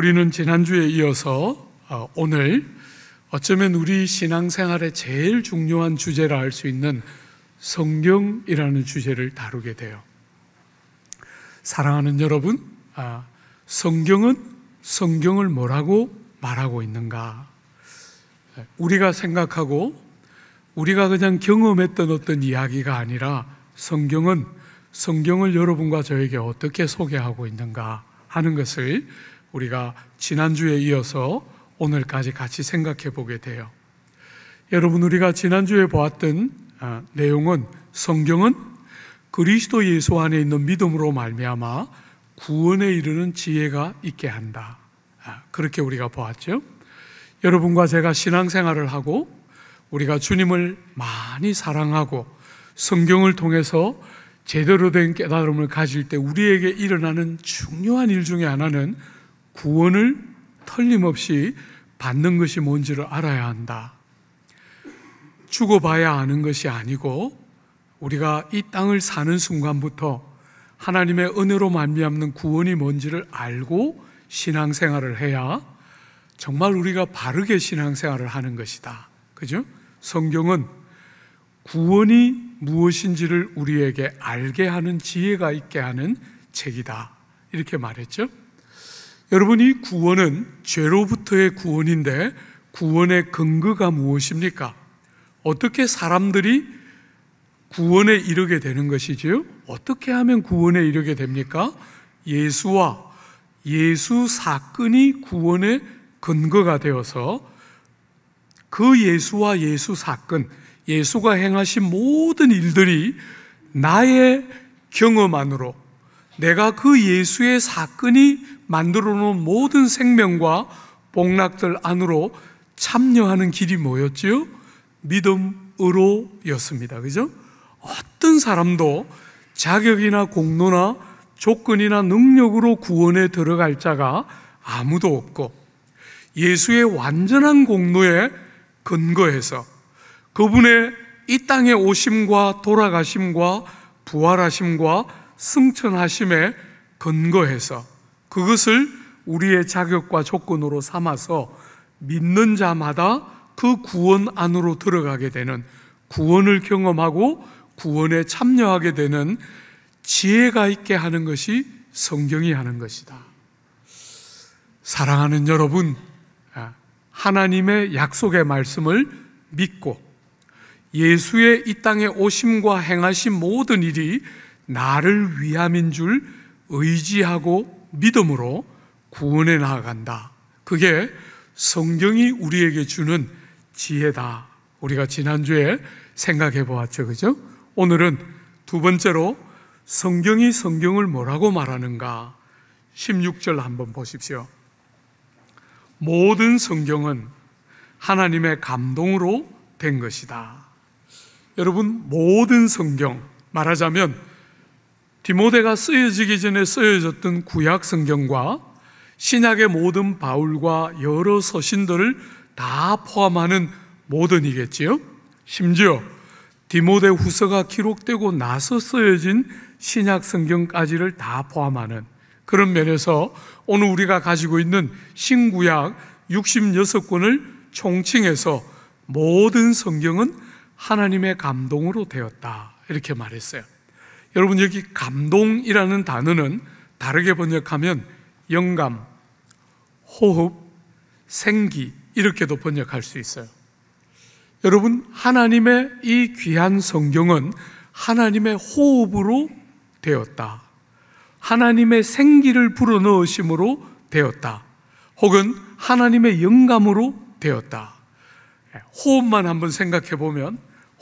우리는 지난주에 이어서 아, 오늘 어쩌면 우리 신앙생활의 제일 중요한 주제라 할 수 있는 성경이라는 주제를 다루게 돼요. 사랑하는 여러분, 아, 성경은 성경을 뭐라고 말하고 있는가? 우리가 생각하고 우리가 그냥 경험했던 어떤 이야기가 아니라 성경은 성경을 여러분과 저에게 어떻게 소개하고 있는가 하는 것을 우리가 지난주에 이어서 오늘까지 같이 생각해 보게 돼요. 여러분, 우리가 지난주에 보았던 아, 내용은 성경은 그리스도 예수 안에 있는 믿음으로 말미암아 구원에 이르는 지혜가 있게 한다. 아, 그렇게 우리가 보았죠. 여러분과 제가 신앙생활을 하고 우리가 주님을 많이 사랑하고 성경을 통해서 제대로 된 깨달음을 가질 때 우리에게 일어나는 중요한 일 중에 하나는 구원을 틀림없이 받는 것이 뭔지를 알아야 한다. 죽어봐야 아는 것이 아니고 우리가 이 땅을 사는 순간부터 하나님의 은혜로 만미암는 구원이 뭔지를 알고 신앙생활을 해야 정말 우리가 바르게 신앙생활을 하는 것이다. 그죠? 성경은 구원이 무엇인지를 우리에게 알게 하는 지혜가 있게 하는 책이다. 이렇게 말했죠. 여러분 이 구원은 죄로부터의 구원인데 구원의 근거가 무엇입니까? 어떻게 사람들이 구원에 이르게 되는 것이지요? 어떻게 하면 구원에 이르게 됩니까? 예수와 예수 사건이 구원의 근거가 되어서 그 예수와 예수 사건, 예수가 행하신 모든 일들이 나의 경험 안으로 내가 그 예수의 사건이 만들어 놓은 모든 생명과 복락들 안으로 참여하는 길이 뭐였지요? 믿음으로였습니다. 그죠? 어떤 사람도 자격이나 공로나 조건이나 능력으로 구원에 들어갈 자가 아무도 없고 예수의 완전한 공로에 근거해서 그분의 이 땅의 오심과 돌아가심과 부활하심과 승천하심에 근거해서 그것을 우리의 자격과 조건으로 삼아서 믿는 자마다 그 구원 안으로 들어가게 되는 구원을 경험하고 구원에 참여하게 되는 지혜가 있게 하는 것이 성경이 하는 것이다. 사랑하는 여러분, 아, 하나님의 약속의 말씀을 믿고 예수의 이 땅에 오심과 행하신 모든 일이 나를 위함인 줄 의지하고 믿음으로 구원해 나아간다. 그게 성경이 우리에게 주는 지혜다. 우리가 지난주에 생각해 보았죠. 그죠? 오늘은 두 번째로 성경이 성경을 뭐라고 말하는가? 16절 한번 보십시오. 모든 성경은 하나님의 감동으로 된 것이다. 여러분, 모든 성경, 말하자면 디모데가 쓰여지기 전에 쓰여졌던 구약 성경과 신약의 모든 바울과 여러 서신들을 다 포함하는 모든이겠지요. 심지어 디모데 후서가 기록되고 나서 쓰여진 신약 성경까지를 다 포함하는 그런 면에서 오늘 우리가 가지고 있는 신구약 66권을 총칭해서 모든 성경은 하나님의 감동으로 되었다. 이렇게 말했어요. 여러분 여기 감동이라는 단어는 다르게 번역하면 영감, 호흡, 생기 이렇게도 번역할 수 있어요. 여러분 하나님의 이 귀한 성경은 하나님의 호흡으로 되었다. 하나님의 생기를 불어넣으심으로 되었다. 혹은 하나님의 영감으로 되었다. 예, 호흡만 한번 생각해 보면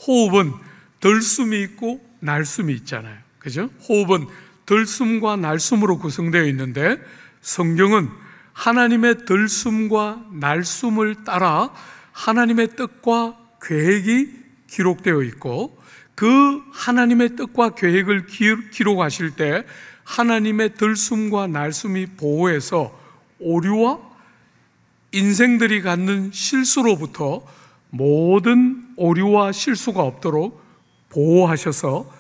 호흡은 들숨이 있고 날숨이 있잖아요. 그죠? 호흡은 들숨과 날숨으로 구성되어 있는데 성경은 하나님의 들숨과 날숨을 따라 하나님의 뜻과 계획이 기록되어 있고 그 하나님의 뜻과 계획을 기록하실 때 하나님의 들숨과 날숨이 보호해서 오류와 인생들이 갖는 실수로부터 모든 오류와 실수가 없도록 보호하셔서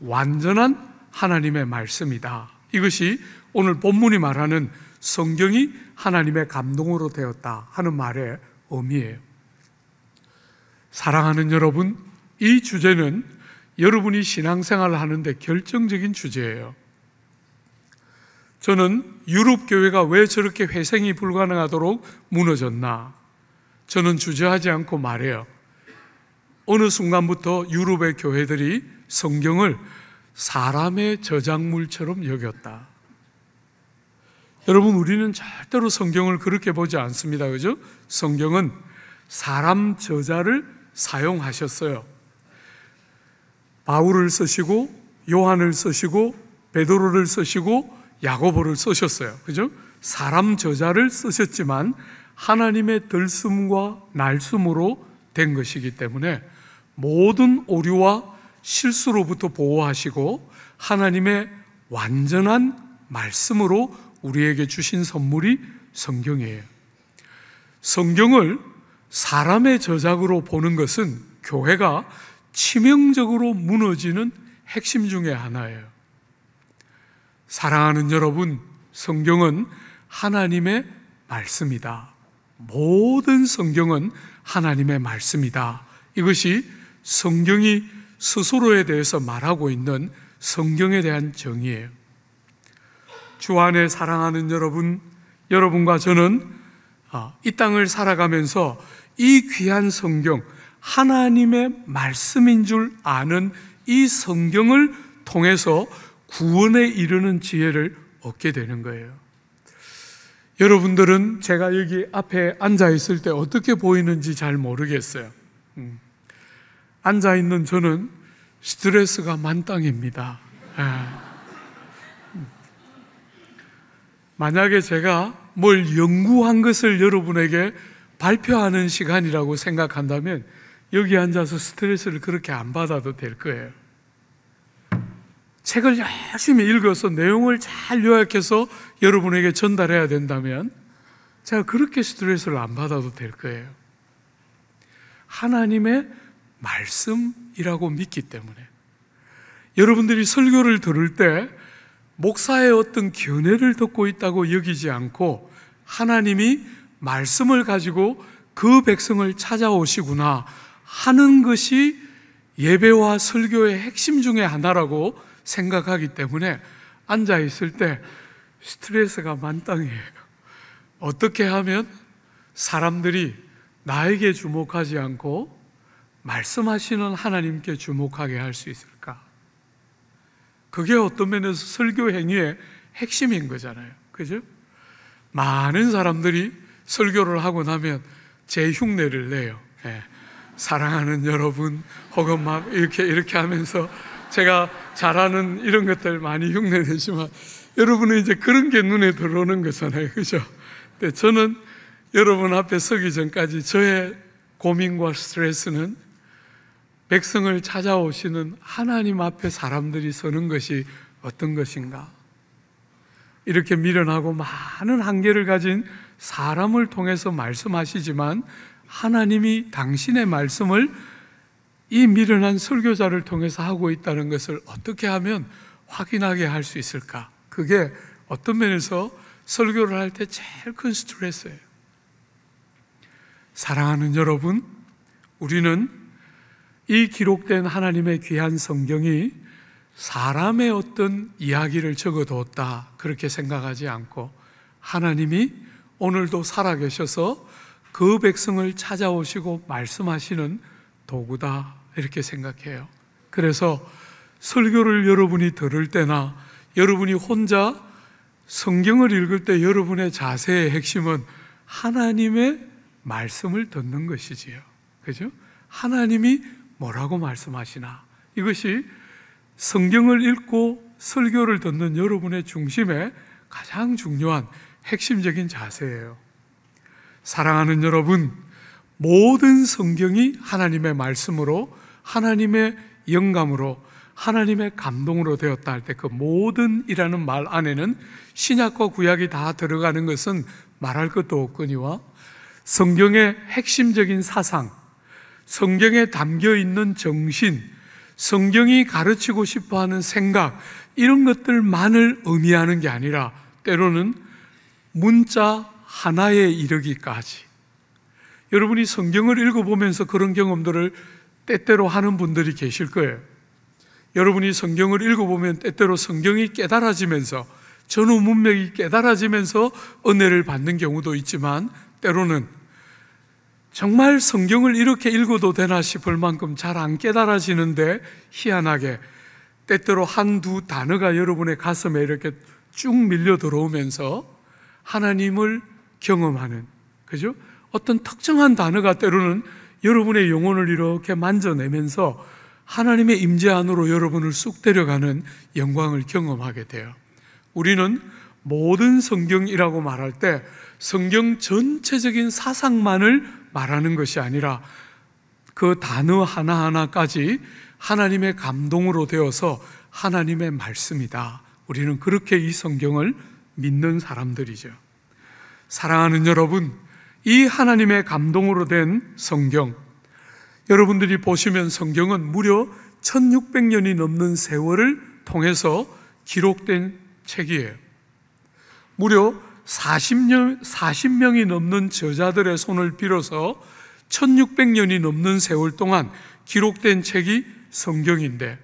완전한 하나님의 말씀이다. 이것이 오늘 본문이 말하는 성경이 하나님의 감동으로 되었다 하는 말의 의미예요. 사랑하는 여러분, 이 주제는 여러분이 신앙생활을 하는데 결정적인 주제예요. 저는 유럽 교회가 왜 저렇게 회생이 불가능하도록 무너졌나? 저는 주저하지 않고 말해요. 어느 순간부터 유럽의 교회들이 성경을 사람의 저작물처럼 여겼다. 여러분, 우리는 절대로 성경을 그렇게 보지 않습니다. 그죠? 성경은 사람 저자를 사용하셨어요. 바울을 쓰시고, 요한을 쓰시고, 베드로를 쓰시고, 야고보를 쓰셨어요. 그죠? 사람 저자를 쓰셨지만, 하나님의 들숨과 날숨으로 된 것이기 때문에 모든 오류와 실수로부터 보호하시고 하나님의 완전한 말씀으로 우리에게 주신 선물이 성경이에요. 성경을 사람의 저작으로 보는 것은 교회가 치명적으로 무너지는 핵심 중의 하나예요. 사랑하는 여러분, 성경은 하나님의 말씀이다. 모든 성경은 하나님의 말씀이다. 이것이 성경이 스스로에 대해서 말하고 있는 성경에 대한 정의예요. 주 안에 사랑하는 여러분, 여러분과 저는 어, 이 땅을 살아가면서 이 귀한 성경, 하나님의 말씀인 줄 아는 이 성경을 통해서 구원에 이르는 지혜를 얻게 되는 거예요. 여러분들은 제가 여기 앞에 앉아 있을 때 어떻게 보이는지 잘 모르겠어요. 앉아 있는 저는 스트레스가 만땅입니다. 예. 만약에 제가 뭘 연구한 것을 여러분에게 발표하는 시간이라고 생각한다면 여기 앉아서 스트레스를 그렇게 안 받아도 될 거예요. 책을 열심히 읽어서 내용을 잘 요약해서 여러분에게 전달해야 된다면 제가 그렇게 스트레스를 안 받아도 될 거예요. 하나님의 말씀이라고 믿기 때문에 여러분들이 설교를 들을 때 목사의 어떤 견해를 듣고 있다고 여기지 않고 하나님이 말씀을 가지고 그 백성을 찾아오시구나 하는 것이 예배와 설교의 핵심 중에 하나라고 생각하기 때문에 앉아 있을 때 스트레스가 만땅이에요. 어떻게 하면 사람들이 나에게 주목하지 않고 말씀하시는 하나님께 주목하게 할 수 있을까? 그게 어떤 면에서 설교 행위의 핵심인 거잖아요. 그죠? 많은 사람들이 설교를 하고 나면 제 흉내를 내요. 예. 사랑하는 여러분, 혹은 막 이렇게, 이렇게 하면서 제가 잘하는 이런 것들 많이 흉내내지만 여러분은 이제 그런 게 눈에 들어오는 거잖아요. 그죠? 근데 저는 여러분 앞에 서기 전까지 저의 고민과 스트레스는 백성을 찾아오시는 하나님 앞에 사람들이 서는 것이 어떤 것인가? 이렇게 미련하고 많은 한계를 가진 사람을 통해서 말씀하시지만 하나님이 당신의 말씀을 이 미련한 설교자를 통해서 하고 있다는 것을 어떻게 하면 확인하게 할 수 있을까? 그게 어떤 면에서 설교를 할 때 제일 큰 스트레스예요. 사랑하는 여러분, 우리는 이 기록된 하나님의 귀한 성경이 사람의 어떤 이야기를 적어뒀다 그렇게 생각하지 않고 하나님이 오늘도 살아계셔서 그 백성을 찾아오시고 말씀하시는 도구다 이렇게 생각해요. 그래서 설교를 여러분이 들을 때나 여러분이 혼자 성경을 읽을 때 여러분의 자세의 핵심은 하나님의 말씀을 듣는 것이지요. 그죠? 하나님이 뭐라고 말씀하시나? 이것이 성경을 읽고 설교를 듣는 여러분의 중심에 가장 중요한 핵심적인 자세예요. 사랑하는 여러분, 모든 성경이 하나님의 말씀으로, 하나님의 영감으로, 하나님의 감동으로 되었다 할 때 그 모든이라는 말 안에는 신약과 구약이 다 들어가는 것은 말할 것도 없거니와 성경의 핵심적인 사상, 성경에 담겨 있는 정신, 성경이 가르치고 싶어 하는 생각, 이런 것들만을 의미하는 게 아니라 때로는 문자 하나에 이르기까지. 여러분이 성경을 읽어보면서 그런 경험들을 때때로 하는 분들이 계실 거예요. 여러분이 성경을 읽어보면 때때로 성경이 깨달아지면서 전후 문맥이 깨달아지면서 은혜를 받는 경우도 있지만 때로는 정말 성경을 이렇게 읽어도 되나 싶을 만큼 잘 안 깨달아지는데 희한하게 때때로 한두 단어가 여러분의 가슴에 이렇게 쭉 밀려 들어오면서 하나님을 경험하는 그죠? 어떤 특정한 단어가 때로는 여러분의 영혼을 이렇게 만져내면서 하나님의 임재 안으로 여러분을 쑥 데려가는 영광을 경험하게 돼요. 우리는 모든 성경이라고 말할 때 성경 전체적인 사상만을 말하는 것이 아니라 그 단어 하나하나까지 하나님의 감동으로 되어서 하나님의 말씀이다. 우리는 그렇게 이 성경을 믿는 사람들이죠. 사랑하는 여러분, 이 하나님의 감동으로 된 성경, 여러분들이 보시면 성경은 무려 1600년이 넘는 세월을 통해서 기록된 책이에요. 무려 40명, 40명이 넘는 저자들의 손을 빌어서 1600년이 넘는 세월 동안 기록된 책이 성경인데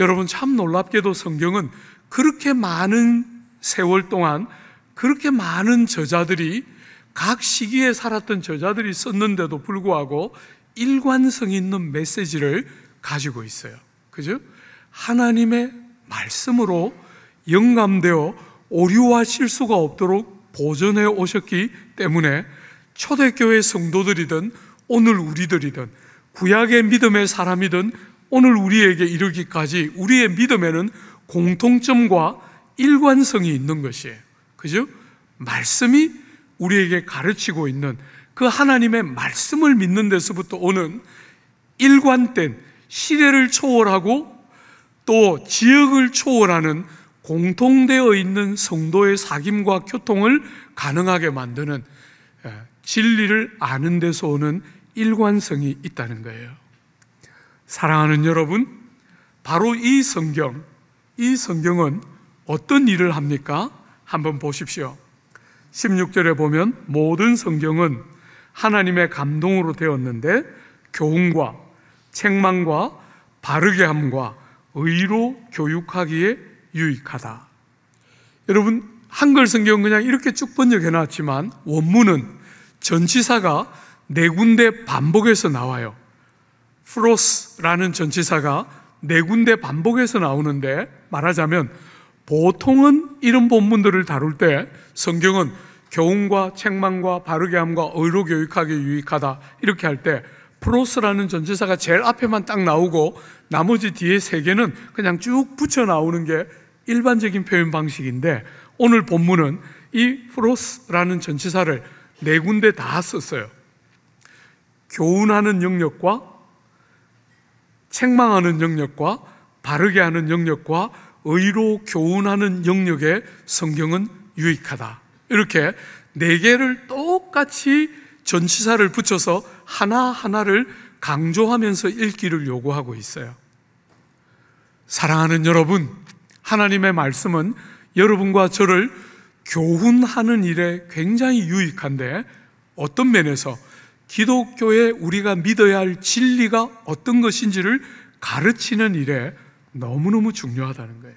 여러분 참 놀랍게도 성경은 그렇게 많은 세월 동안 그렇게 많은 저자들이 각 시기에 살았던 저자들이 썼는데도 불구하고 일관성 있는 메시지를 가지고 있어요. 그죠? 하나님의 말씀으로 영감되어 오류와 실수가 없도록 보존해 오셨기 때문에 초대교회 성도들이든 오늘 우리들이든 구약의 믿음의 사람이든 오늘 우리에게 이르기까지 우리의 믿음에는 공통점과 일관성이 있는 것이에요. 그죠? 말씀이 우리에게 가르치고 있는 그 하나님의 말씀을 믿는 데서부터 오는 일관된 시대를 초월하고 또 지역을 초월하는 공통되어 있는 성도의 사귐과 교통을 가능하게 만드는 예, 진리를 아는 데서 오는 일관성이 있다는 거예요. 사랑하는 여러분, 바로 이 성경, 이 성경은 어떤 일을 합니까? 한번 보십시오. 16절에 보면 모든 성경은 하나님의 감동으로 되었는데 교훈과 책망과 바르게 함과 의로 교육하기에 유익하다. 여러분, 한글 성경 그냥 이렇게 쭉 번역해 놨지만 원문은 전치사가 네 군데 반복해서 나와요. 프로스라는 전치사가 네 군데 반복해서 나오는데 말하자면 보통은 이런 본문들을 다룰 때 성경은 교훈과 책망과 바르게함과 의로 교육하기 유익하다 이렇게 할 때 프로스라는 전치사가 제일 앞에만 딱 나오고 나머지 뒤에 세 개는 그냥 쭉 붙여 나오는 게 일반적인 표현 방식인데 오늘 본문은 이 프로스라는 전치사를 네 군데 다 썼어요. 교훈하는 영역과 책망하는 영역과 바르게 하는 영역과 의로 교훈하는 영역에 성경은 유익하다. 이렇게 네 개를 똑같이 전치사를 붙여서 하나하나를 강조하면서 읽기를 요구하고 있어요. 사랑하는 여러분, 하나님의 말씀은 여러분과 저를 교훈하는 일에 굉장히 유익한데 어떤 면에서 기독교에 우리가 믿어야 할 진리가 어떤 것인지를 가르치는 일에 너무너무 중요하다는 거예요.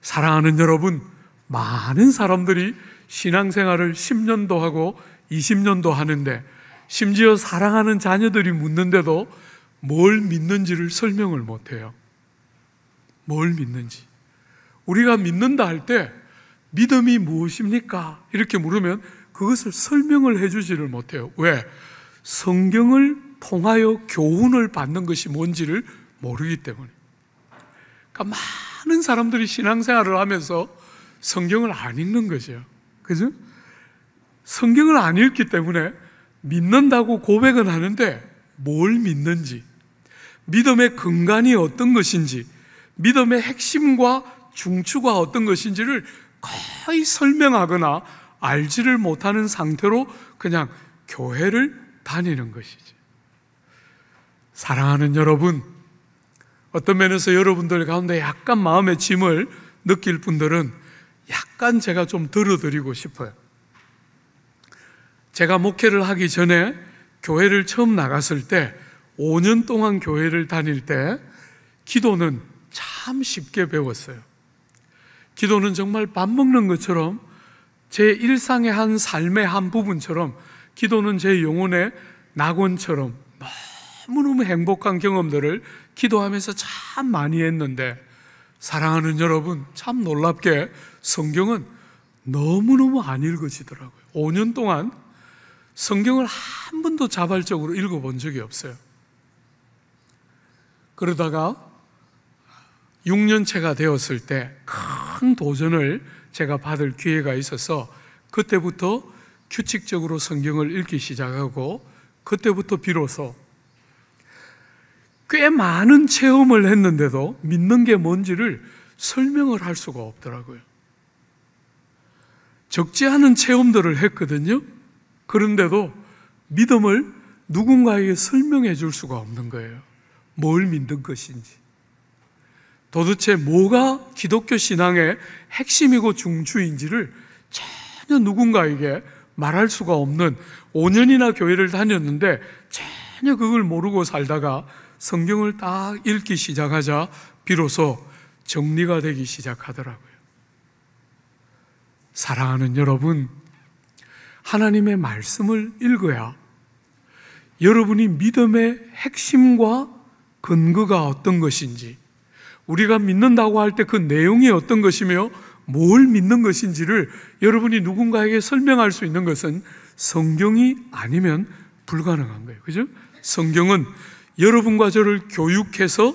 사랑하는 여러분, 많은 사람들이 신앙생활을 10년도 하고 20년도 하는데 심지어 사랑하는 자녀들이 묻는데도 뭘 믿는지를 설명을 못해요. 뭘 믿는지. 우리가 믿는다 할 때 믿음이 무엇입니까? 이렇게 물으면 그것을 설명을 해 주지를 못해요. 왜? 성경을 통하여 교훈을 받는 것이 뭔지를 모르기 때문에. 그러니까 많은 사람들이 신앙생활을 하면서 성경을 안 읽는 거죠. 그죠? 성경을 안 읽기 때문에 믿는다고 고백은 하는데 뭘 믿는지, 믿음의 근간이 어떤 것인지, 믿음의 핵심과 중추가 어떤 것인지를 거의 설명하거나 알지를 못하는 상태로 그냥 교회를 다니는 것이지. 사랑하는 여러분, 어떤 면에서 여러분들 가운데 약간 마음의 짐을 느낄 분들은 약간 제가 좀 들어드리고 싶어요. 제가 목회를 하기 전에 교회를 처음 나갔을 때 5년 동안 교회를 다닐 때 기도는 참 쉽게 배웠어요. 기도는 정말 밥 먹는 것처럼 제 일상의 한 삶의 한 부분처럼 기도는 제 영혼의 낙원처럼 너무너무 행복한 경험들을 기도하면서 참 많이 했는데 사랑하는 여러분 참 놀랍게 성경은 너무너무 안 읽어지더라고요. 5년 동안 성경을 한 번도 자발적으로 읽어본 적이 없어요. 그러다가 6년째가 되었을 때 큰 도전을 제가 받을 기회가 있어서 그때부터 규칙적으로 성경을 읽기 시작하고 그때부터 비로소 꽤 많은 체험을 했는데도 믿는 게 뭔지를 설명을 할 수가 없더라고요. 적지 않은 체험들을 했거든요. 그런데도 믿음을 누군가에게 설명해 줄 수가 없는 거예요. 뭘 믿는 것인지. 도대체 뭐가 기독교 신앙의 핵심이고 중추인지를 전혀 누군가에게 말할 수가 없는 5년이나 교회를 다녔는데 전혀 그걸 모르고 살다가 성경을 딱 읽기 시작하자 비로소 정리가 되기 시작하더라고요. 사랑하는 여러분, 하나님의 말씀을 읽어야 여러분이 믿음의 핵심과 근거가 어떤 것인지, 우리가 믿는다고 할 때 그 내용이 어떤 것이며 뭘 믿는 것인지를 여러분이 누군가에게 설명할 수 있는 것은 성경이 아니면 불가능한 거예요. 그죠? 성경은 여러분과 저를 교육해서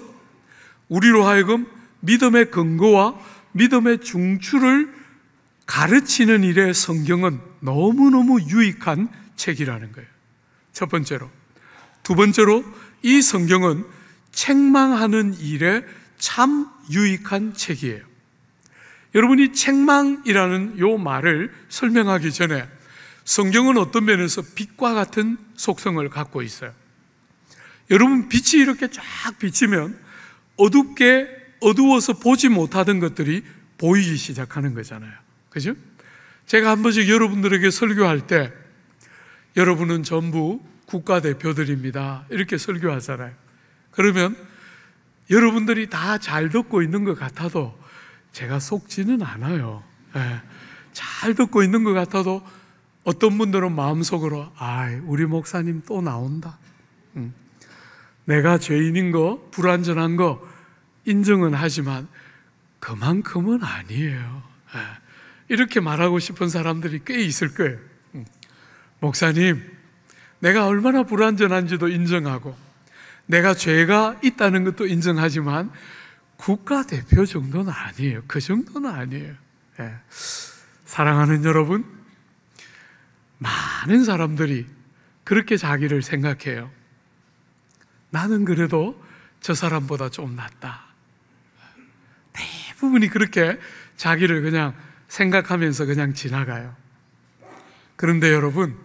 우리로 하여금 믿음의 근거와 믿음의 중추를 가르치는 일에 성경은 너무너무 유익한 책이라는 거예요. 첫 번째로. 두 번째로 이 성경은 책망하는 일에 참 유익한 책이에요. 여러분이 책망이라는 요 말을 설명하기 전에 성경은 어떤 면에서 빛과 같은 속성을 갖고 있어요. 여러분 빛이 이렇게 쫙 비치면 어둡게 어두워서 보지 못하던 것들이 보이기 시작하는 거잖아요. 그죠? 제가 한 번씩 여러분들에게 설교할 때 여러분은 전부 국가대표들입니다. 이렇게 설교하잖아요. 그러면 여러분들이 다 잘 듣고 있는 것 같아도 제가 속지는 않아요. 예, 잘 듣고 있는 것 같아도 어떤 분들은 마음속으로 아, 이 우리 목사님 또 나온다. 음, 내가 죄인인 거, 불완전한 거 인정은 하지만 그만큼은 아니에요. 예, 이렇게 말하고 싶은 사람들이 꽤 있을 거예요. 음, 목사님, 내가 얼마나 불완전한지도 인정하고 내가 죄가 있다는 것도 인정하지만 국가대표 정도는 아니에요. 그 정도는 아니에요. 예. 사랑하는 여러분, 많은 사람들이 그렇게 자기를 생각해요. 나는 그래도 저 사람보다 좀 낫다. 대부분이 그렇게 자기를 그냥 생각하면서 그냥 지나가요. 그런데 여러분,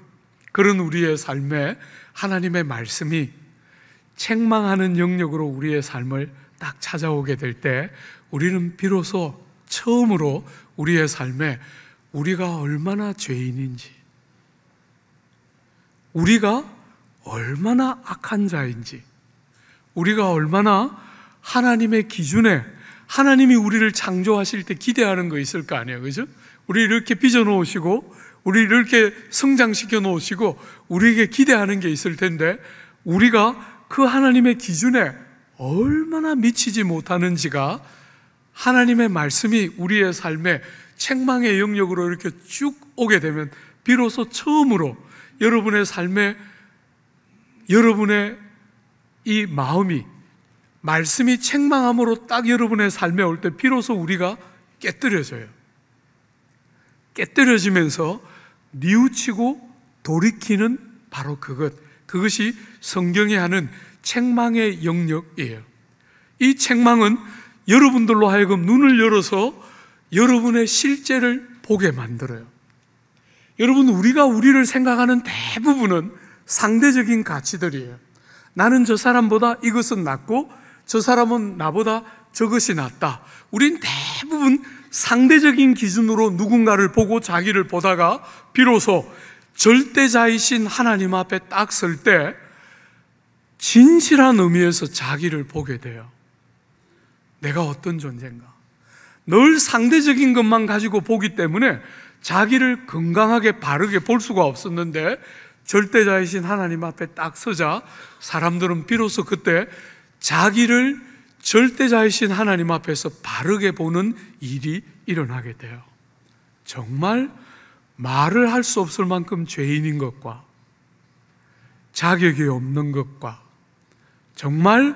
그런 우리의 삶에 하나님의 말씀이 책망하는 영역으로 우리의 삶을 딱 찾아오게 될 때 우리는 비로소 처음으로 우리의 삶에 우리가 얼마나 죄인인지, 우리가 얼마나 악한 자인지, 우리가 얼마나 하나님의 기준에 하나님이 우리를 창조하실 때 기대하는 거 있을 거 아니에요. 그죠? 우리 이렇게 빚어 놓으시고, 우리 이렇게 성장시켜 놓으시고, 우리에게 기대하는 게 있을 텐데, 우리가 그 하나님의 기준에 얼마나 미치지 못하는지가 하나님의 말씀이 우리의 삶에 책망의 영역으로 이렇게 쭉 오게 되면 비로소 처음으로 여러분의 삶에 여러분의 이 마음이 말씀이 책망함으로 딱 여러분의 삶에 올 때 비로소 우리가 깨뜨려져요. 깨뜨려지면서 뉘우치고 돌이키는 바로 그것. 그것이 성경에 하는 책망의 영역이에요. 이 책망은 여러분들로 하여금 눈을 열어서 여러분의 실제를 보게 만들어요. 여러분, 우리가 우리를 생각하는 대부분은 상대적인 가치들이에요. 나는 저 사람보다 이것은 낫고 저 사람은 나보다 저것이 낫다. 우린 대부분 상대적인 기준으로 누군가를 보고 자기를 보다가 비로소 절대자이신 하나님 앞에 딱 설 때 진실한 의미에서 자기를 보게 돼요. 내가 어떤 존재인가? 늘 상대적인 것만 가지고 보기 때문에 자기를 건강하게 바르게 볼 수가 없었는데 절대자이신 하나님 앞에 딱 서자 사람들은 비로소 그때 자기를 절대자이신 하나님 앞에서 바르게 보는 일이 일어나게 돼요. 정말 말을 할 수 없을 만큼 죄인인 것과 자격이 없는 것과 정말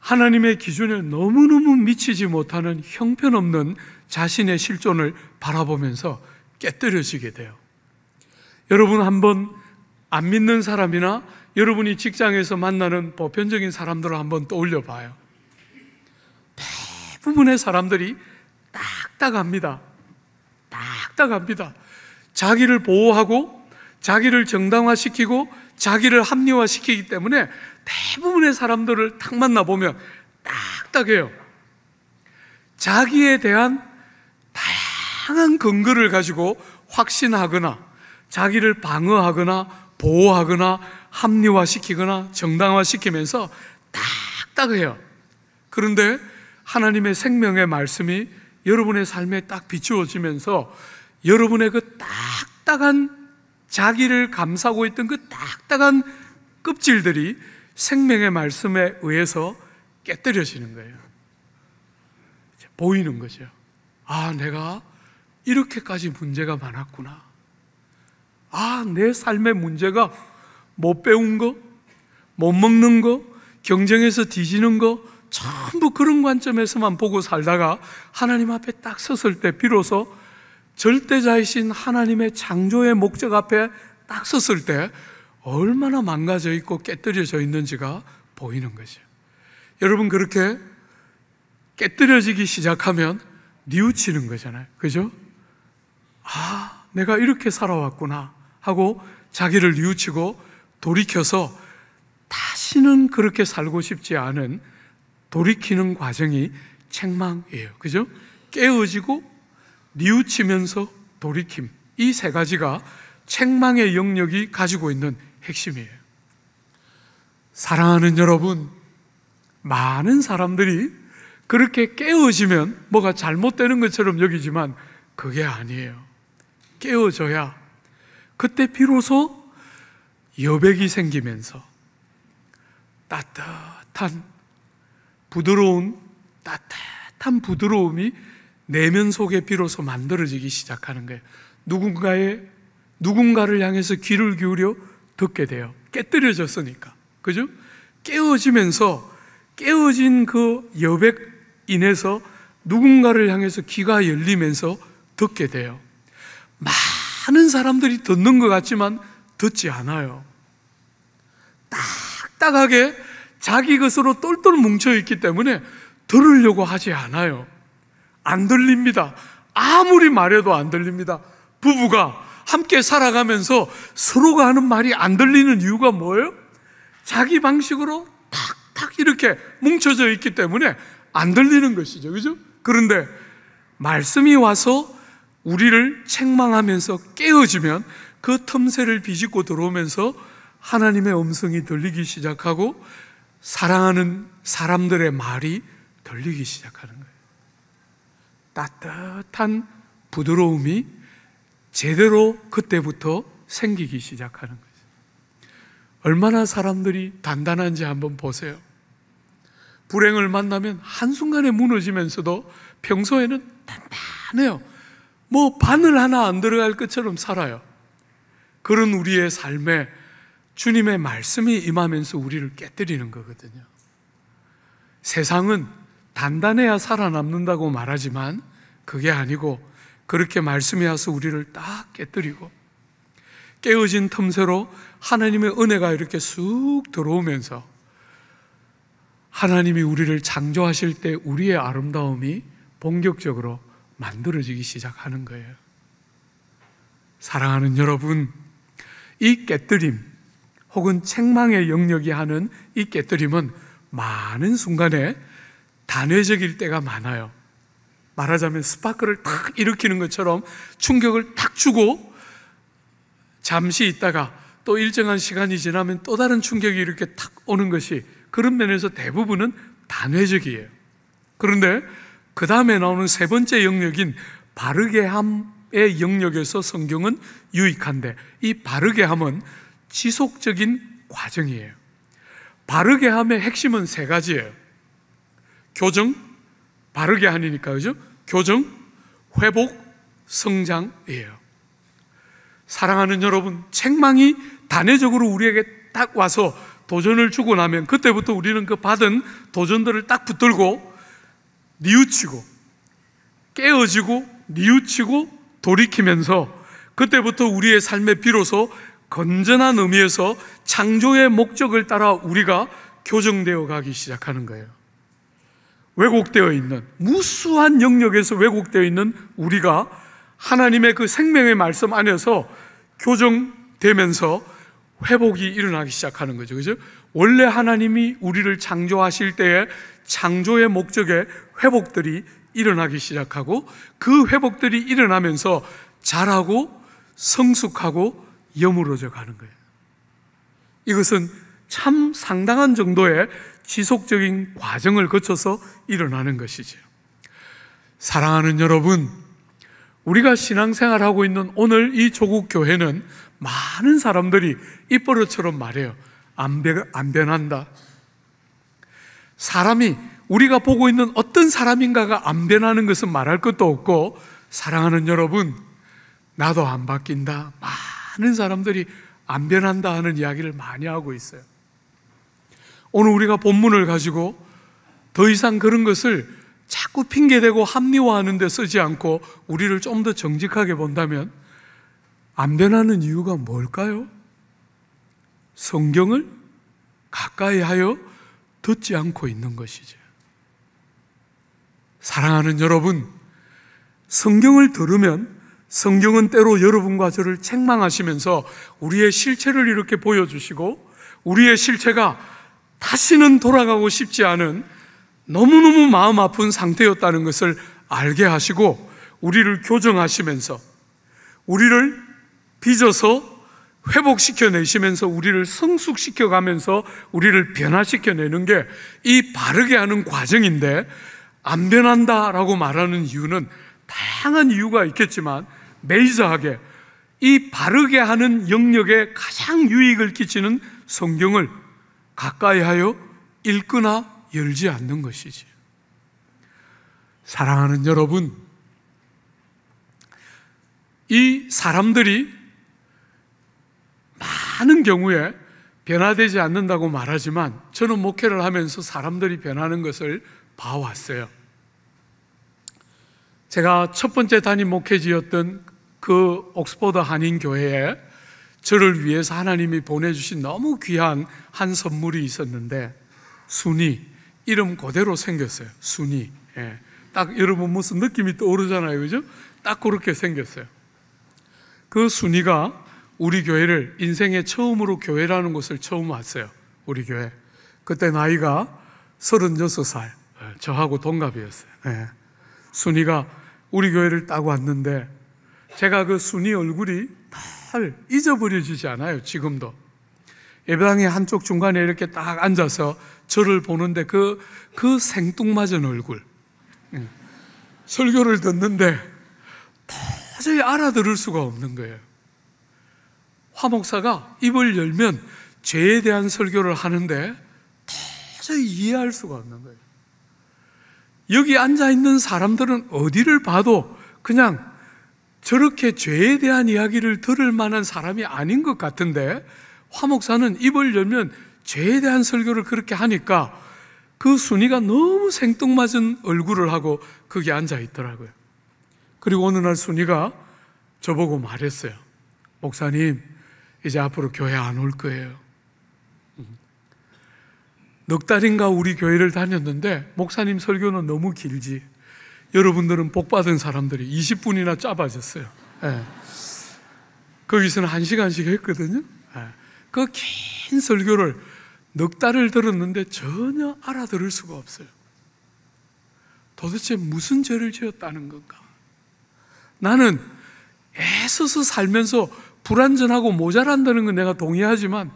하나님의 기준에 너무너무 미치지 못하는 형편없는 자신의 실존을 바라보면서 깨뜨려지게 돼요. 여러분 한번 안 믿는 사람이나 여러분이 직장에서 만나는 보편적인 사람들을 한번 떠올려 봐요. 대부분의 사람들이 딱딱합니다. 딱딱합니다. 자기를 보호하고 자기를 정당화시키고 자기를 합리화시키기 때문에 대부분의 사람들을 탁 만나보면 딱딱해요. 자기에 대한 다양한 근거를 가지고 확신하거나 자기를 방어하거나 보호하거나 합리화시키거나 정당화시키면서 딱딱해요. 그런데 하나님의 생명의 말씀이 여러분의 삶에 딱 비추어지면서 여러분의 그 딱딱한 자기를 감싸고 있던 그 딱딱한 껍질들이 생명의 말씀에 의해서 깨뜨려지는 거예요. 보이는 거죠. 아, 내가 이렇게까지 문제가 많았구나. 아, 내 삶의 문제가 못 배운 거, 못 먹는 거, 경쟁에서 뒤지는 거, 전부 그런 관점에서만 보고 살다가 하나님 앞에 딱 섰을 때 비로소 절대자이신 하나님의 창조의 목적 앞에 딱 섰을 때 얼마나 망가져 있고 깨뜨려져 있는지가 보이는 거죠. 여러분 그렇게 깨뜨려지기 시작하면 뉘우치는 거잖아요. 그죠? 아, 내가 이렇게 살아왔구나 하고 자기를 뉘우치고 돌이켜서 다시는 그렇게 살고 싶지 않은 돌이키는 과정이 책망이에요. 그죠? 깨어지고 뉘우치면서 돌이킴. 이 세 가지가 책망의 영역이 가지고 있는 핵심이에요. 사랑하는 여러분, 많은 사람들이 그렇게 깨어지면 뭐가 잘못되는 것처럼 여기지만 그게 아니에요. 깨어져야 그때 비로소 여백이 생기면서 따뜻한 부드러운 따뜻한 부드러움이 내면 속에 비로소 만들어지기 시작하는 거예요. 누군가의 누군가를 향해서 귀를 기울여 듣게 돼요. 깨뜨려졌으니까. 그죠? 깨어지면서 깨어진 그 여백 인해서 누군가를 향해서 귀가 열리면서 듣게 돼요. 많은 사람들이 듣는 것 같지만 듣지 않아요. 딱딱하게 자기 것으로 똘똘 뭉쳐 있기 때문에 들으려고 하지 않아요. 안 들립니다. 아무리 말해도 안 들립니다. 부부가 함께 살아가면서 서로가 하는 말이 안 들리는 이유가 뭐예요? 자기 방식으로 탁탁 이렇게 뭉쳐져 있기 때문에 안 들리는 것이죠. 그죠? 그런데 말씀이 와서 우리를 책망하면서 깨어지면 그 틈새를 비집고 들어오면서 하나님의 음성이 들리기 시작하고 사랑하는 사람들의 말이 들리기 시작하는 거예요. 따뜻한 부드러움이 제대로 그때부터 생기기 시작하는 거죠. 얼마나 사람들이 단단한지 한번 보세요. 불행을 만나면 한순간에 무너지면서도 평소에는 단단해요. 뭐 바늘 하나 안 들어갈 것처럼 살아요. 그런 우리의 삶에 주님의 말씀이 임하면서 우리를 깨뜨리는 거거든요. 세상은 단단해야 살아남는다고 말하지만 그게 아니고 그렇게 말씀이 와서 우리를 딱 깨뜨리고 깨어진 틈새로 하나님의 은혜가 이렇게 쑥 들어오면서 하나님이 우리를 창조하실 때 우리의 아름다움이 본격적으로 만들어지기 시작하는 거예요. 사랑하는 여러분, 이 깨뜨림, 혹은 책망의 영역이 하는 이 깨뜨림은 많은 순간에 단회적일 때가 많아요. 말하자면 스파크를 탁 일으키는 것처럼 충격을 탁 주고 잠시 있다가 또 일정한 시간이 지나면 또 다른 충격이 이렇게 탁 오는 것이 그런 면에서 대부분은 단회적이에요. 그런데 그 다음에 나오는 세 번째 영역인 바르게함의 영역에서 성경은 유익한데 이 바르게함은 지속적인 과정이에요. 바르게 함의 핵심은 세 가지예요. 교정, 바르게 하니까 그죠? 교정, 회복, 성장이에요. 사랑하는 여러분, 책망이 단회적으로 우리에게 딱 와서 도전을 주고 나면 그때부터 우리는 그 받은 도전들을 딱 붙들고 뉘우치고 깨어지고 뉘우치고 돌이키면서 그때부터 우리의 삶에 비로소 건전한 의미에서 창조의 목적을 따라 우리가 교정되어 가기 시작하는 거예요. 왜곡되어 있는, 무수한 영역에서 왜곡되어 있는 우리가 하나님의 그 생명의 말씀 안에서 교정되면서 회복이 일어나기 시작하는 거죠. 그죠? 원래 하나님이 우리를 창조하실 때에 창조의 목적에 회복들이 일어나기 시작하고 그 회복들이 일어나면서 자라고 성숙하고 여물어져 가는 거예요. 이것은 참 상당한 정도의 지속적인 과정을 거쳐서 일어나는 것이죠. 사랑하는 여러분, 우리가 신앙생활하고 있는 오늘 이 조국 교회는 많은 사람들이 입버릇처럼 말해요. 안, 변, 안 변한다. 사람이 우리가 보고 있는 어떤 사람인가가 안 변하는 것은 말할 것도 없고 사랑하는 여러분 나도 안 바뀐다. 많은 사람들이 안 변한다 하는 이야기를 많이 하고 있어요. 오늘 우리가 본문을 가지고 더 이상 그런 것을 자꾸 핑계대고 합리화하는 데 쓰지 않고 우리를 좀 더 정직하게 본다면 안 변하는 이유가 뭘까요? 성경을 가까이 하여 듣지 않고 있는 것이죠. 사랑하는 여러분, 성경을 들으면 성경은 때로 여러분과 저를 책망하시면서 우리의 실체를 이렇게 보여주시고 우리의 실체가 다시는 돌아가고 싶지 않은 너무너무 마음 아픈 상태였다는 것을 알게 하시고 우리를 교정하시면서 우리를 빚어서 회복시켜 내시면서 우리를 성숙시켜 가면서 우리를 변화시켜 내는 게 이 바르게 하는 과정인데 안 변한다라고 말하는 이유는 다양한 이유가 있겠지만 메이저하게 이 바르게 하는 영역에 가장 유익을 끼치는 성경을 가까이 하여 읽거나 열지 않는 것이지. 사랑하는 여러분, 이 사람들이 많은 경우에 변화되지 않는다고 말하지만 저는 목회를 하면서 사람들이 변하는 것을 봐왔어요. 제가 첫 번째 단임 목회지였던 그 옥스퍼드 한인교회에 저를 위해서 하나님이 보내주신 너무 귀한 한 선물이 있었는데 순이 이름 그대로 생겼어요 순이 예. 딱 여러분 무슨 느낌이 떠오르잖아요 그죠? 딱 그렇게 생겼어요 그 순이가 우리 교회를 인생에 처음으로 교회라는 곳을 처음 왔어요 우리 교회 그때 나이가 36살 예, 저하고 동갑이었어요 예. 순이가 우리 교회를 따고 왔는데 제가 그 순이 얼굴이 늘 잊어버려지지 않아요. 지금도. 예배당의 한쪽 중간에 이렇게 딱 앉아서 저를 보는데 그, 그 생뚱맞은 얼굴. 예. 설교를 듣는데 도저히 알아들을 수가 없는 거예요. 화목사가 입을 열면 죄에 대한 설교를 하는데 도저히 이해할 수가 없는 거예요. 여기 앉아 있는 사람들은 어디를 봐도 그냥 저렇게 죄에 대한 이야기를 들을 만한 사람이 아닌 것 같은데 화목사는 입을 열면 죄에 대한 설교를 그렇게 하니까 그 순이가 너무 생뚱맞은 얼굴을 하고 거기 앉아 있더라고요. 그리고 어느 날 순이가 저보고 말했어요. 목사님, 이제 앞으로 교회 안 올 거예요. 넉 달인가 우리 교회를 다녔는데 목사님 설교는 너무 길지. 여러분들은 복 받은 사람들이 20분이나 짧아졌어요. 예. 거기서는 한시간씩 했거든요. 예. 그긴 설교를 넉 달을 들었는데 전혀 알아들을 수가 없어요. 도대체 무슨 죄를 지었다는 건가? 나는 애써서 살면서 불완전하고 모자란다는 건 내가 동의하지만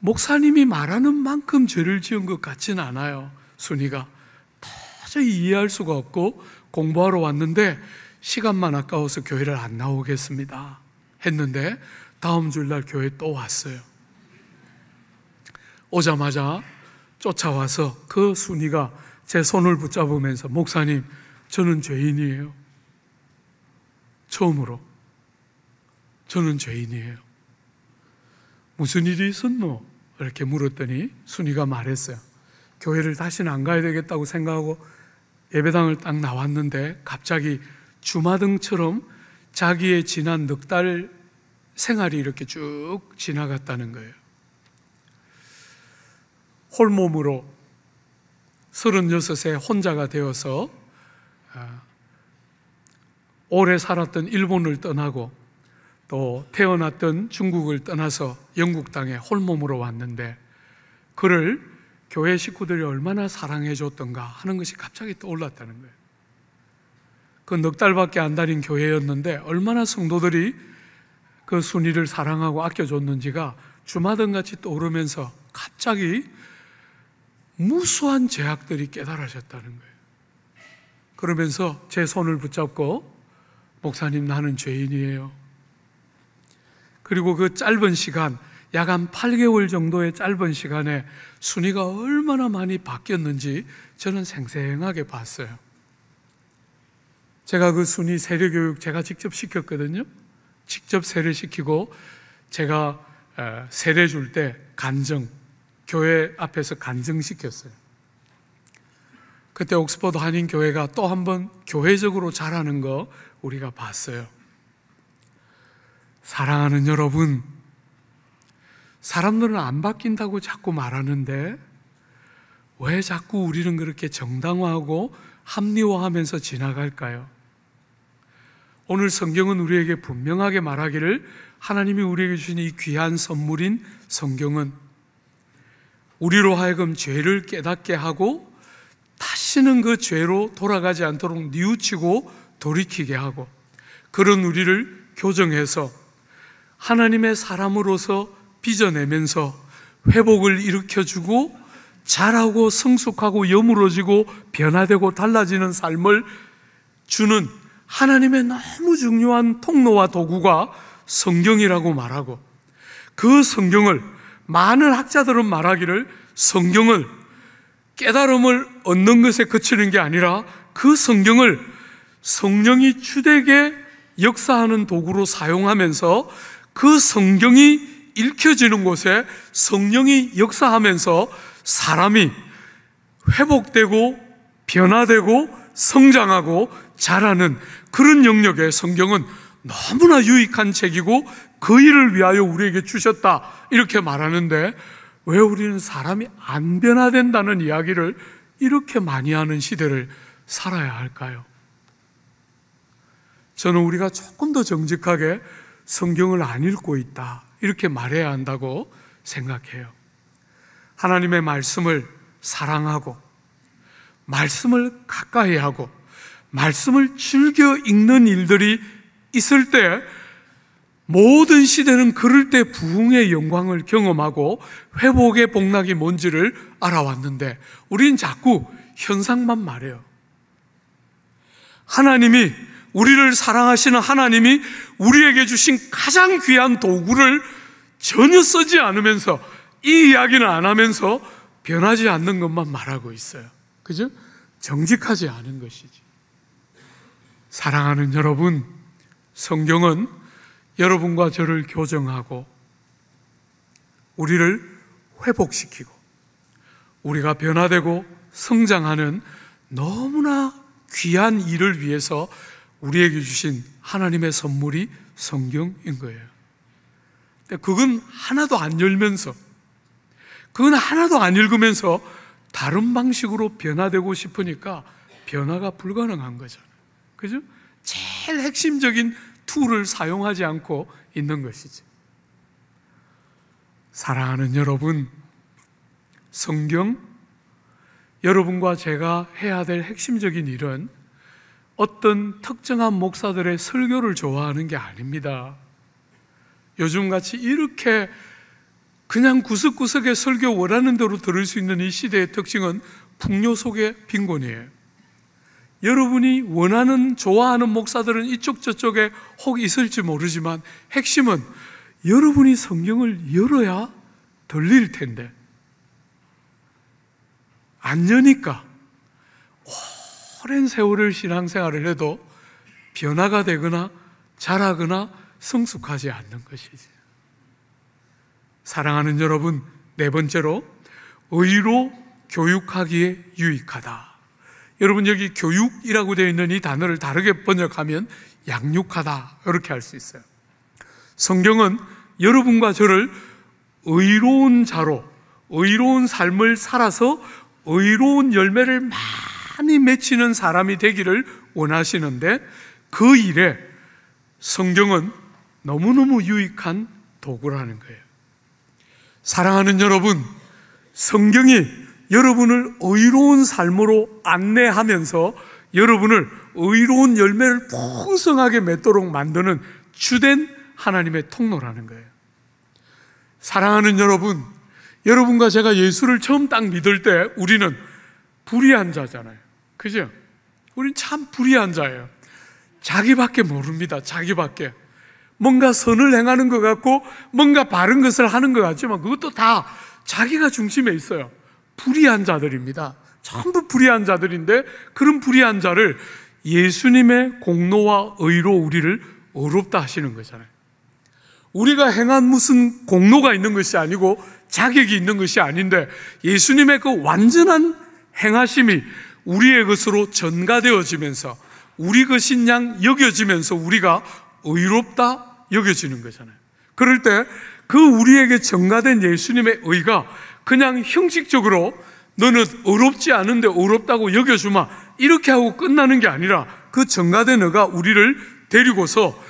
목사님이 말하는 만큼 죄를 지은 것 같진 않아요. 순이가 도저히 이해할 수가 없고 공부하러 왔는데 시간만 아까워서 교회를 안 나오겠습니다. 했는데 다음 주날 일 교회 또 왔어요. 오자마자 쫓아와서 그 순이가 제 손을 붙잡으면서 목사님, 저는 죄인이에요. 처음으로 저는 죄인이에요. 무슨 일이 있었노? 이렇게 물었더니 순이가 말했어요. 교회를 다시는 안 가야 되겠다고 생각하고 예배당을 딱 나왔는데 갑자기 주마등처럼 자기의 지난 늑달 생활이 이렇게 쭉 지나갔다는 거예요. 홀몸으로 36세 혼자가 되어서 아, 오래 살았던 일본을 떠나고 또 태어났던 중국을 떠나서 영국 땅에 홀몸으로 왔는데 그를 교회 식구들이 얼마나 사랑해 줬던가 하는 것이 갑자기 떠올랐다는 거예요. 그 넉 달밖에 안 다닌 교회였는데 얼마나 성도들이 그 순이를 사랑하고 아껴줬는지가 주마등같이 떠오르면서 갑자기 무수한 제약들이 깨달아졌다는 거예요. 그러면서 제 손을 붙잡고 목사님 나는 죄인이에요. 그리고 그 짧은 시간, 약 한 8개월 정도의 짧은 시간에 순위가 얼마나 많이 바뀌었는지 저는 생생하게 봤어요. 제가 그 순위 세례 교육 제가 직접 시켰거든요. 직접 세례 시키고 제가 세례 줄 때 간증, 교회 앞에서 간증시켰어요. 그때 옥스퍼드 한인교회가 또 한 번 교회적으로 잘하는 거 우리가 봤어요. 사랑하는 여러분, 사람들은 안 바뀐다고 자꾸 말하는데 왜 자꾸 우리는 그렇게 정당화하고 합리화하면서 지나갈까요? 오늘 성경은 우리에게 분명하게 말하기를 하나님이 우리에게 주신 이 귀한 선물인 성경은 우리로 하여금 죄를 깨닫게 하고 다시는 그 죄로 돌아가지 않도록 뉘우치고 돌이키게 하고 그런 우리를 교정해서 하나님의 사람으로서 빚어내면서 회복을 일으켜주고 자라고 성숙하고 여물어지고 변화되고 달라지는 삶을 주는 하나님의 너무 중요한 통로와 도구가 성경이라고 말하고 그 성경을 많은 학자들은 말하기를 성경을 깨달음을 얻는 것에 그치는 게 아니라 그 성경을 성령이 주되게 역사하는 도구로 사용하면서 그 성경이 읽혀지는 곳에 성령이 역사하면서 사람이 회복되고 변화되고 성장하고 자라는 그런 영역의 성경은 너무나 유익한 책이고 그 일을 위하여 우리에게 주셨다. 이렇게 말하는데 왜 우리는 사람이 안 변화된다는 이야기를 이렇게 많이 하는 시대를 살아야 할까요? 저는 우리가 조금 더 정직하게 성경을 안 읽고 있다. 이렇게 말해야 한다고 생각해요. 하나님의 말씀을 사랑하고, 말씀을 가까이 하고, 말씀을 즐겨 읽는 일들이 있을 때, 모든 시대는 그럴 때 부흥의 영광을 경험하고 회복의 복락이 뭔지를 알아왔는데, 우린 자꾸 현상만 말해요. 하나님이 우리를 사랑하시는 하나님이 우리에게 주신 가장 귀한 도구를 전혀 쓰지 않으면서 이 이야기는 안 하면서 변하지 않는 것만 말하고 있어요. 그죠? 정직하지 않은 것이지. 사랑하는 여러분, 성경은 여러분과 저를 교정하고 우리를 회복시키고 우리가 변화되고 성장하는 너무나 귀한 일을 위해서 우리에게 주신 하나님의 선물이 성경인 거예요. 근데 그건 하나도 안 열면서, 그건 하나도 안 읽으면서 다른 방식으로 변화되고 싶으니까 변화가 불가능한 거잖 그죠? 제일 핵심적인 툴을 사용하지 않고 있는 것이지. 사랑하는 여러분, 성경, 여러분과 제가 해야 될 핵심적인 일은 어떤 특정한 목사들의 설교를 좋아하는 게 아닙니다. 요즘 같이 이렇게 그냥 구석구석에 설교 원하는 대로 들을 수 있는 이 시대의 특징은 풍요 속의 빈곤이에요. 여러분이 원하는, 좋아하는 목사들은 이쪽 저쪽에 혹 있을지 모르지만 핵심은 여러분이 성경을 열어야 들릴 텐데. 안 여니까, 오랜 세월을 신앙생활을 해도 변화가 되거나 자라거나 성숙하지 않는 것이지. 사랑하는 여러분, 네 번째로 의로 교육하기에 유익하다. 여러분 여기 교육이라고 되어 있는 이 단어를 다르게 번역하면 양육하다 이렇게 할 수 있어요. 성경은 여러분과 저를 의로운 자로 의로운 삶을 살아서 의로운 열매를 막 많이 맺히는 사람이 되기를 원하시는데 그 일에 성경은 너무너무 유익한 도구라는 거예요. 사랑하는 여러분, 성경이 여러분을 의로운 삶으로 안내하면서 여러분을 의로운 열매를 풍성하게 맺도록 만드는 주된 하나님의 통로라는 거예요. 사랑하는 여러분, 여러분과 제가 예수를 처음 딱 믿을 때 우리는 불의한 자잖아요. 그죠? 우린 참 불의한 자예요. 자기밖에 모릅니다. 자기밖에. 뭔가 선을 행하는 것 같고 뭔가 바른 것을 하는 것 같지만 그것도 다 자기가 중심에 있어요. 불의한 자들입니다. 전부 불의한 자들인데 그런 불의한 자를 예수님의 공로와 의로 우리를 어렵다 하시는 거잖아요. 우리가 행한 무슨 공로가 있는 것이 아니고 자격이 있는 것이 아닌데 예수님의 그 완전한 행하심이 우리의 것으로 전가되어지면서 우리 것인 양 여겨지면서 우리가 의롭다 여겨지는 거잖아요. 그럴 때 그 우리에게 전가된 예수님의 의가 그냥 형식적으로 너는 의롭지 않은데 의롭다고 여겨주마 이렇게 하고 끝나는 게 아니라 그 전가된 의가 우리를 데리고서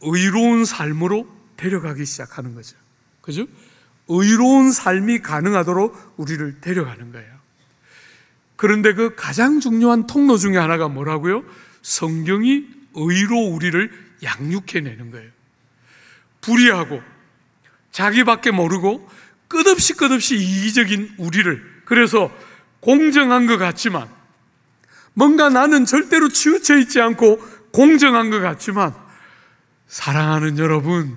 의로운 삶으로 데려가기 시작하는 거죠. 그죠? 의로운 삶이 가능하도록 우리를 데려가는 거예요. 그런데 그 가장 중요한 통로 중에 하나가 뭐라고요? 성경이 의로 우리를 양육해내는 거예요. 불의하고 자기밖에 모르고 끝없이 끝없이 이기적인 우리를 그래서 공정한 것 같지만 뭔가 나는 절대로 치우쳐 있지 않고 공정한 것 같지만 사랑하는 여러분,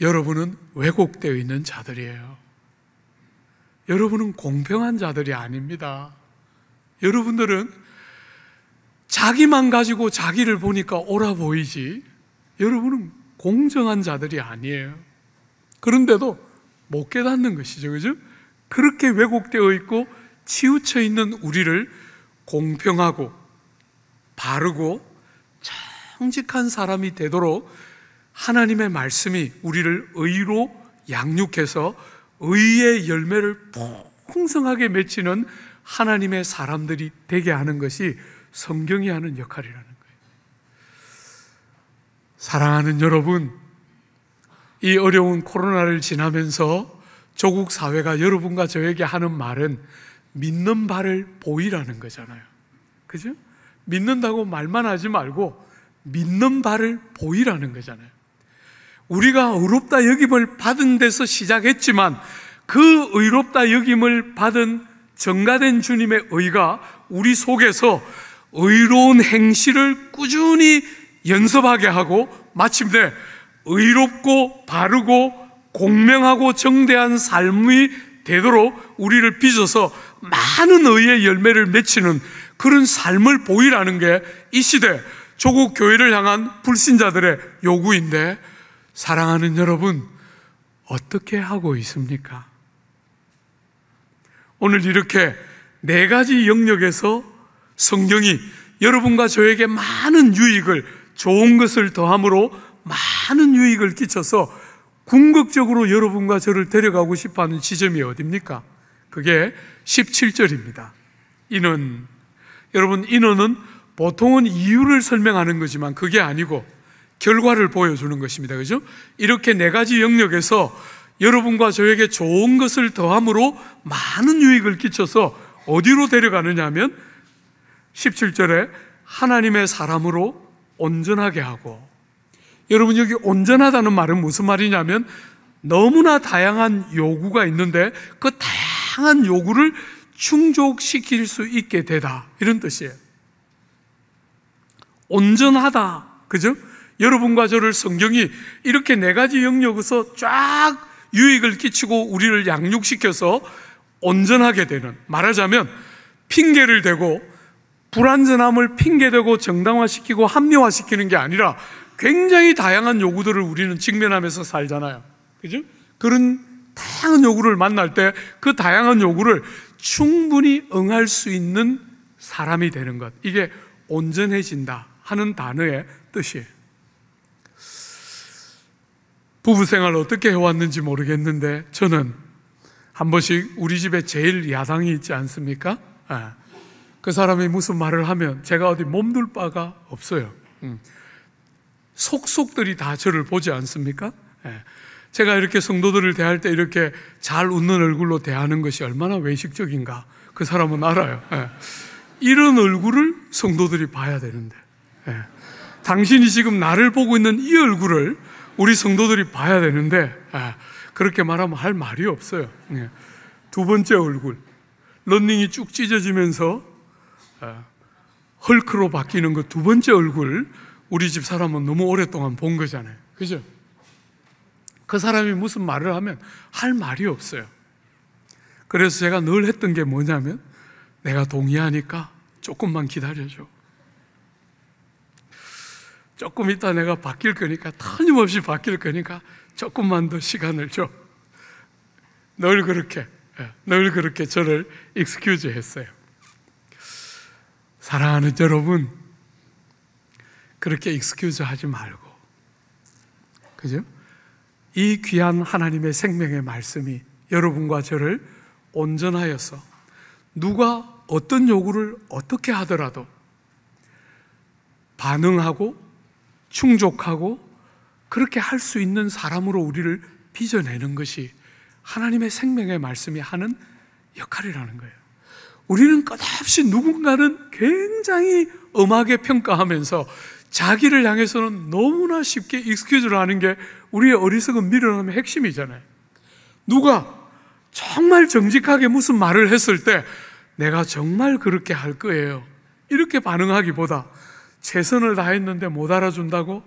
여러분은 왜곡되어 있는 자들이에요. 여러분은 공평한 자들이 아닙니다. 여러분들은 자기만 가지고 자기를 보니까 옳아 보이지 여러분은 공정한 자들이 아니에요. 그런데도 못 깨닫는 것이죠. 그죠? 그렇게 왜곡되어 있고 치우쳐 있는 우리를 공평하고 바르고 정직한 사람이 되도록 하나님의 말씀이 우리를 의로 양육해서 의의 열매를 풍성하게 맺히는 하나님의 사람들이 되게 하는 것이 성경이 하는 역할이라는 거예요. 사랑하는 여러분, 이 어려운 코로나를 지나면서 조국 사회가 여러분과 저에게 하는 말은 믿는 바를 보이라는 거잖아요. 그죠? 믿는다고 말만 하지 말고 믿는 바를 보이라는 거잖아요. 우리가 의롭다 여김을 받은 데서 시작했지만 그 의롭다 여김을 받은 정가된 주님의 의가 우리 속에서 의로운 행실을 꾸준히 연습하게 하고 마침내 의롭고 바르고 공명하고 정대한 삶이 되도록 우리를 빚어서 많은 의의 열매를 맺히는 그런 삶을 보이라는 게 이 시대 조국 교회를 향한 불신자들의 요구인데 사랑하는 여러분 어떻게 하고 있습니까? 오늘 이렇게 네 가지 영역에서 성경이 여러분과 저에게 많은 유익을, 좋은 것을 더함으로 많은 유익을 끼쳐서 궁극적으로 여러분과 저를 데려가고 싶어 하는 지점이 어딥니까? 그게 17절입니다. 인은, 여러분, 인어는 보통은 이유를 설명하는 거지만 그게 아니고 결과를 보여주는 것입니다. 그죠? 이렇게 네 가지 영역에서 여러분과 저에게 좋은 것을 더함으로 많은 유익을 끼쳐서 어디로 데려가느냐 하면 17절에 하나님의 사람으로 온전하게 하고 여러분 여기 온전하다는 말은 무슨 말이냐면 너무나 다양한 요구가 있는데 그 다양한 요구를 충족시킬 수 있게 되다 이런 뜻이에요. 온전하다. 그죠? 여러분과 저를 성경이 이렇게 네 가지 영역에서 쫙 유익을 끼치고 우리를 양육시켜서 온전하게 되는 말하자면 핑계를 대고 불완전함을 핑계대고 정당화시키고 합리화시키는 게 아니라 굉장히 다양한 요구들을 우리는 직면하면서 살잖아요. 그죠? 그런 다양한 요구를 만날 때 그 다양한 요구를 충분히 응할 수 있는 사람이 되는 것. 이게 온전해진다 하는 단어의 뜻이에요. 부부 생활 어떻게 해왔는지 모르겠는데 저는 한 번씩 우리 집에 제일 야당이 있지 않습니까? 아, 그 사람이 무슨 말을 하면 제가 어디 몸둘 바가 없어요. 음. 속속들이 다 저를 보지 않습니까? 예. 제가 이렇게 성도들을 대할 때 이렇게 잘 웃는 얼굴로 대하는 것이 얼마나 외식적인가 그 사람은 알아요. 예. 이런 얼굴을 성도들이 봐야 되는데 예. 당신이 지금 나를 보고 있는 이 얼굴을 우리 성도들이 봐야 되는데 아, 그렇게 말하면 할 말이 없어요. 예. 두 번째 얼굴 런닝이 쭉 찢어지면서 아, 헐크로 바뀌는 그 두 번째 얼굴 우리 집 사람은 너무 오랫동안 본 거잖아요. 그죠? 그 사람이 무슨 말을 하면 할 말이 없어요. 그래서 제가 늘 했던 게 뭐냐면 내가 동의하니까 조금만 기다려줘. 조금 이따 내가 바뀔 거니까 틀림없이 바뀔 거니까 조금만 더 시간을 줘. 늘 그렇게 예, 늘 그렇게 저를 익스큐즈 했어요. 사랑하는 여러분 그렇게 익스큐즈 하지 말고 그죠? 이 귀한 하나님의 생명의 말씀이 여러분과 저를 온전하여서 누가 어떤 요구를 어떻게 하더라도 반응하고 충족하고 그렇게 할 수 있는 사람으로 우리를 빚어내는 것이 하나님의 생명의 말씀이 하는 역할이라는 거예요. 우리는 끝없이 누군가는 굉장히 엄하게 평가하면서 자기를 향해서는 너무나 쉽게 익스큐즈를 하는 게 우리의 어리석은 미련함의 핵심이잖아요. 누가 정말 정직하게 무슨 말을 했을 때 내가 정말 그렇게 할 거예요. 이렇게 반응하기보다 최선을 다했는데 못 알아준다고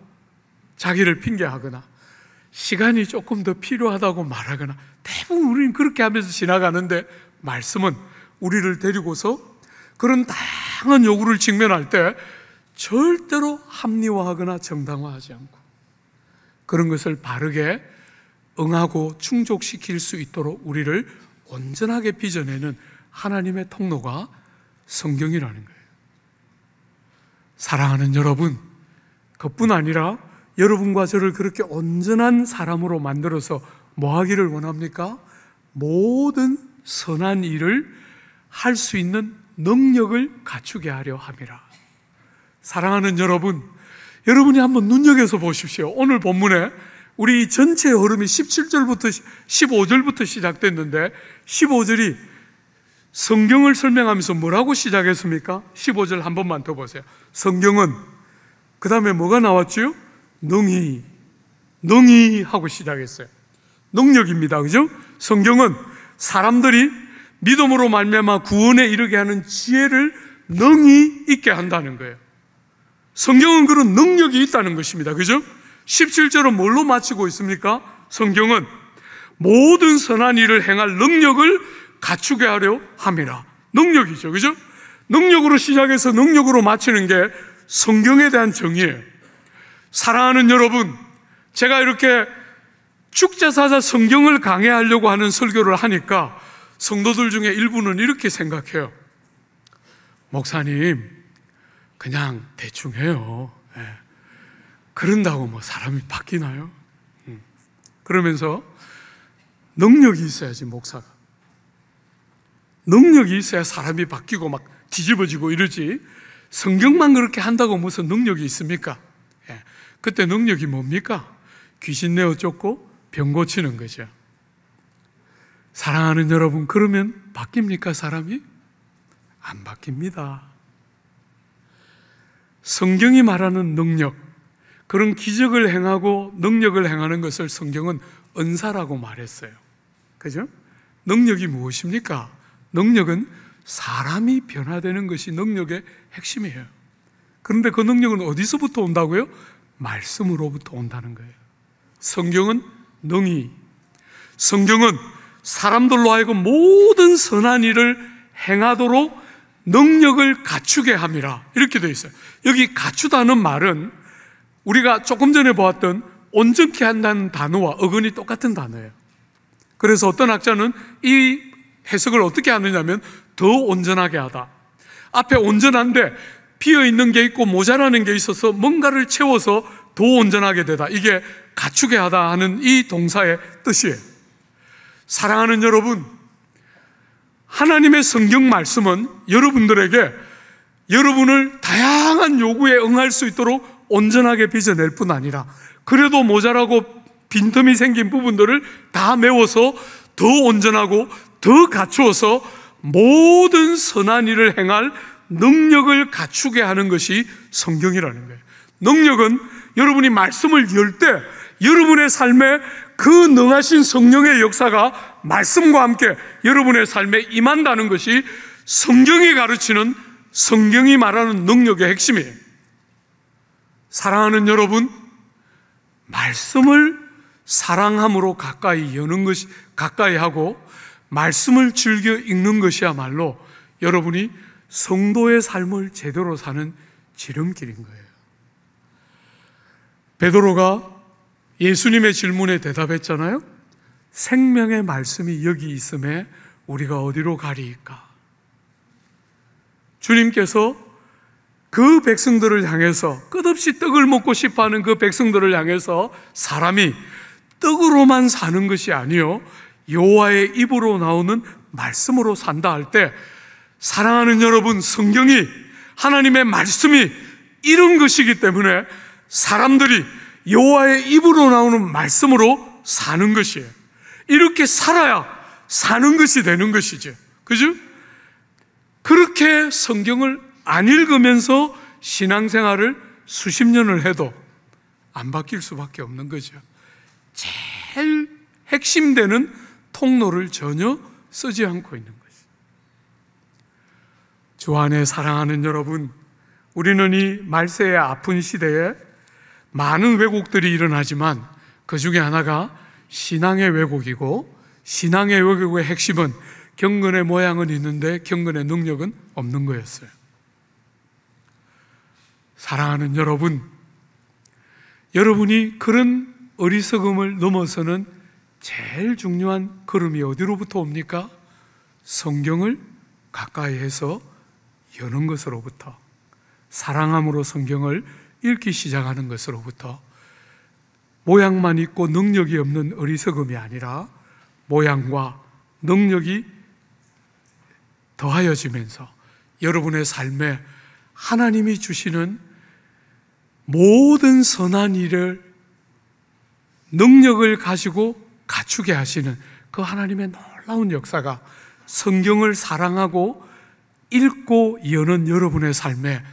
자기를 핑계하거나 시간이 조금 더 필요하다고 말하거나 대부분 우리는 그렇게 하면서 지나가는데 말씀은 우리를 데리고서 그런 다양한 요구를 직면할 때 절대로 합리화하거나 정당화하지 않고 그런 것을 바르게 응하고 충족시킬 수 있도록 우리를 온전하게 빚어내는 하나님의 통로가 성경이라는 거예요. 사랑하는 여러분, 그뿐 아니라 여러분과 저를 그렇게 온전한 사람으로 만들어서 뭐 하기를 원합니까? 모든 선한 일을 할 수 있는 능력을 갖추게 하려 함이라. 사랑하는 여러분, 여러분이 한번 눈여겨서 보십시오. 오늘 본문에 우리 전체 흐름이 17절부터 15절부터 시작됐는데 15절이 성경을 설명하면서 뭐라고 시작했습니까? 15절 한 번만 더 보세요. 성경은 그 다음에 뭐가 나왔죠능이 능히 하고 시작했어요. 능력입니다. 그죠? 성경은 사람들이 믿음으로 말미암아 구원에 이르게 하는 지혜를 능이 있게 한다는 거예요. 성경은 그런 능력이 있다는 것입니다. 그죠? 17절은 뭘로 마치고 있습니까? 성경은 모든 선한 일을 행할 능력을 갖추게 하려 함이라. 능력이죠. 그죠? 능력으로 시작해서 능력으로 마치는 게 성경에 대한 정의예요. 사랑하는 여러분, 제가 이렇게 축제사자 성경을 강해하려고 하는 설교를 하니까 성도들 중에 일부는 이렇게 생각해요. 목사님, 그냥 대충 해요. 예. 그런다고 뭐 사람이 바뀌나요? 음. 그러면서 능력이 있어야지, 목사가. 능력이 있어야 사람이 바뀌고 막 뒤집어지고 이러지. 성경만 그렇게 한다고 무슨 능력이 있습니까? 예. 그때 능력이 뭡니까? 귀신 내어 쫓고 병 고치는 거죠. 사랑하는 여러분, 그러면 바뀝니까, 사람이? 안 바뀝니다. 성경이 말하는 능력, 그런 기적을 행하고 능력을 행하는 것을 성경은 은사라고 말했어요. 그죠? 능력이 무엇입니까? 능력은 사람이 변화되는 것이 능력의 핵심이에요. 그런데 그 능력은 어디서부터 온다고요? 말씀으로부터 온다는 거예요. 성경은 능이 성경은 사람들로 하여금 모든 선한 일을 행하도록 능력을 갖추게 함이라. 이렇게 되어 있어요. 여기 갖추다는 말은 우리가 조금 전에 보았던 온전케 한다는 단어와 어근이 똑같은 단어예요. 그래서 어떤 학자는 이 해석을 어떻게 하느냐면 더 온전하게 하다. 앞에 온전한데 비어 있는 게 있고 모자라는 게 있어서 뭔가를 채워서 더 온전하게 되다. 이게 갖추게 하다 하는 이 동사의 뜻이에요. 사랑하는 여러분, 하나님의 성경 말씀은 여러분들에게 여러분을 다양한 요구에 응할 수 있도록 온전하게 빚어낼 뿐 아니라 그래도 모자라고 빈틈이 생긴 부분들을 다 메워서 더 온전하고 더 갖추어서 모든 선한 일을 행할 능력을 갖추게 하는 것이 성경이라는 거예요. 능력은 여러분이 말씀을 열 때 여러분의 삶에 그 능하신 성령의 역사가 말씀과 함께 여러분의 삶에 임한다는 것이 성경이 가르치는 성경이 말하는 능력의 핵심이에요. 사랑하는 여러분, 말씀을 사랑함으로 가까이 여는 것이 가까이 하고 말씀을 즐겨 읽는 것이야말로 여러분이 성도의 삶을 제대로 사는 지름길인 거예요. 베드로가 예수님의 질문에 대답했잖아요. 생명의 말씀이 여기 있음에 우리가 어디로 가리까? 주님께서 그 백성들을 향해서 끝없이 떡을 먹고 싶어 하는 그 백성들을 향해서 사람이 떡으로만 사는 것이 아니요. 여호와의 입으로 나오는 말씀으로 산다 할 때 사랑하는 여러분 성경이 하나님의 말씀이 이런 것이기 때문에 사람들이 여호와의 입으로 나오는 말씀으로 사는 것이에요. 이렇게 살아야 사는 것이 되는 것이죠 그죠? 그렇게 성경을 안 읽으면서 신앙생활을 수십 년을 해도 안 바뀔 수밖에 없는 거죠. 제일 핵심되는 통로를 전혀 쓰지 않고 있는 것입니다. 주 안에 사랑하는 여러분, 우리는 이 말세의 아픈 시대에 많은 왜곡들이 일어나지만 그 중에 하나가 신앙의 왜곡이고 신앙의 왜곡의 핵심은 경건의 모양은 있는데 경건의 능력은 없는 거였어요. 사랑하는 여러분, 여러분이 그런 어리석음을 넘어서는 제일 중요한 걸음이 어디로부터 옵니까? 성경을 가까이 해서 여는 것으로부터 사랑함으로 성경을 읽기 시작하는 것으로부터 모양만 있고 능력이 없는 어리석음이 아니라 모양과 능력이 더하여지면서 여러분의 삶에 하나님이 주시는 모든 선한 일을 능력을 가지고 갖추게 하시는 그 하나님의 놀라운 역사가 성경을 사랑하고 읽고 여는 여러분의 삶에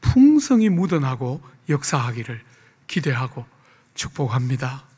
풍성이 묻어나고 역사하기를 기대하고 축복합니다.